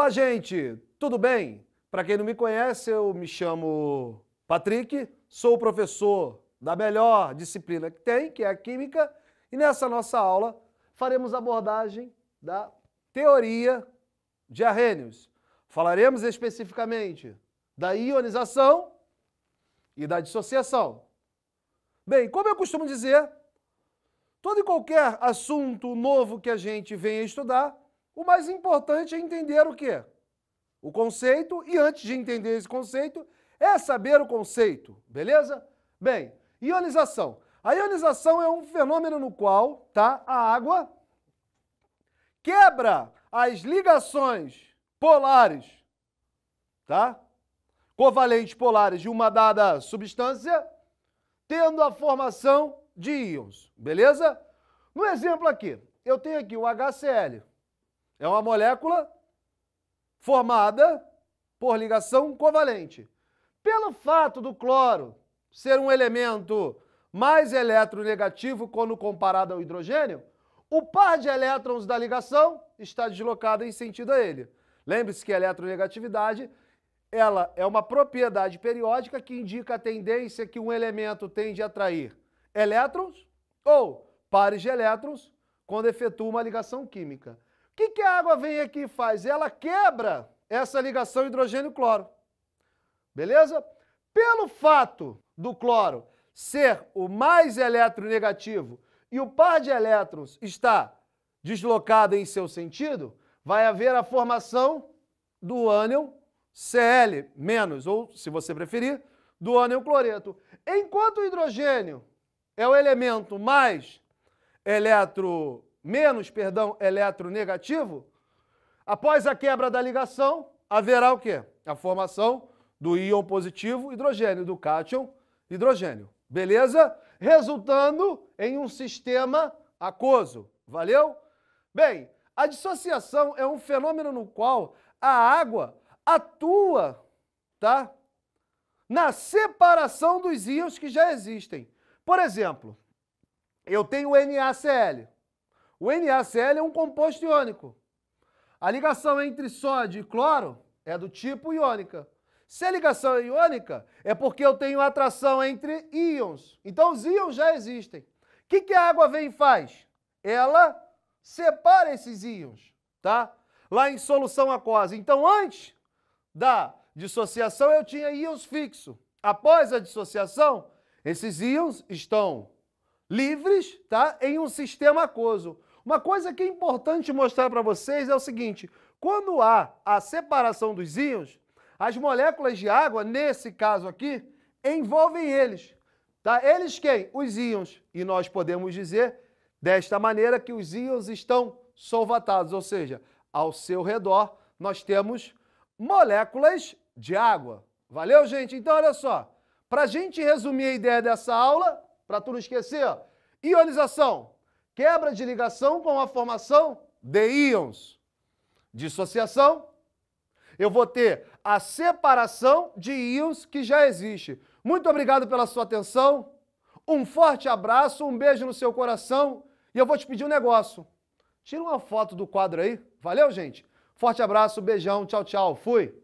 Olá, gente! Tudo bem? Para quem não me conhece, eu me chamo Patrick, sou professor da melhor disciplina que tem, que é a Química, e nessa nossa aula faremos abordagem da teoria de Arrhenius. Falaremos especificamente da ionização e da dissociação. Bem, como eu costumo dizer, todo e qualquer assunto novo que a gente venha estudar, o mais importante é entender o quê? O conceito, e antes de entender esse conceito, é saber o conceito, beleza? Bem, ionização. A ionização é um fenômeno no qual tá, a água quebra as ligações polares, tá? covalentes polares de uma dada substância, tendo a formação de íons, beleza? No exemplo aqui, eu tenho aqui o HCl, é uma molécula formada por ligação covalente. Pelo fato do cloro ser um elemento mais eletronegativo quando comparado ao hidrogênio, o par de elétrons da ligação está deslocado em sentido a ele. Lembre-se que a eletronegatividade ela é uma propriedade periódica que indica a tendência que um elemento tem de atrair elétrons ou pares de elétrons quando efetua uma ligação química. O que, que a água vem aqui e faz? Ela quebra essa ligação hidrogênio-cloro. Beleza? Pelo fato do cloro ser o mais eletronegativo e o par de elétrons está deslocado em seu sentido, vai haver a formação do ânion Cl-, ou, se você preferir, do ânion cloreto. Enquanto o hidrogênio é o elemento mais eletro menos, perdão, eletronegativo, após a quebra da ligação, haverá o quê? A formação do íon positivo hidrogênio, do cátion hidrogênio. Beleza? Resultando em um sistema aquoso. Valeu? Bem, a dissociação é um fenômeno no qual a água atua, tá? Na separação dos íons que já existem. Por exemplo, eu tenho o NaCl, o NaCl é um composto iônico. A ligação entre sódio e cloro é do tipo iônica. Se a ligação é iônica, é porque eu tenho atração entre íons. Então os íons já existem. O que, que a água vem e faz? Ela separa esses íons, tá? Lá em solução aquosa. Então antes da dissociação eu tinha íons fixo. Após a dissociação, esses íons estão livres, tá? Em um sistema aquoso. Uma coisa que é importante mostrar para vocês é o seguinte: quando há a separação dos íons, as moléculas de água, nesse caso aqui, envolvem eles. Tá? Eles quem? Os íons. E nós podemos dizer desta maneira que os íons estão solvatados, ou seja, ao seu redor nós temos moléculas de água. Valeu, gente? Então, olha só. Para a gente resumir a ideia dessa aula, para tu não esquecer, ó, ionização Quebra de ligação com a formação de íons. Dissociação, eu vou ter a separação de íons que já existe. Muito obrigado pela sua atenção. Um forte abraço, um beijo no seu coração e eu vou te pedir um negócio. Tira uma foto do quadro aí. Valeu, gente. Forte abraço, beijão, tchau, tchau. Fui.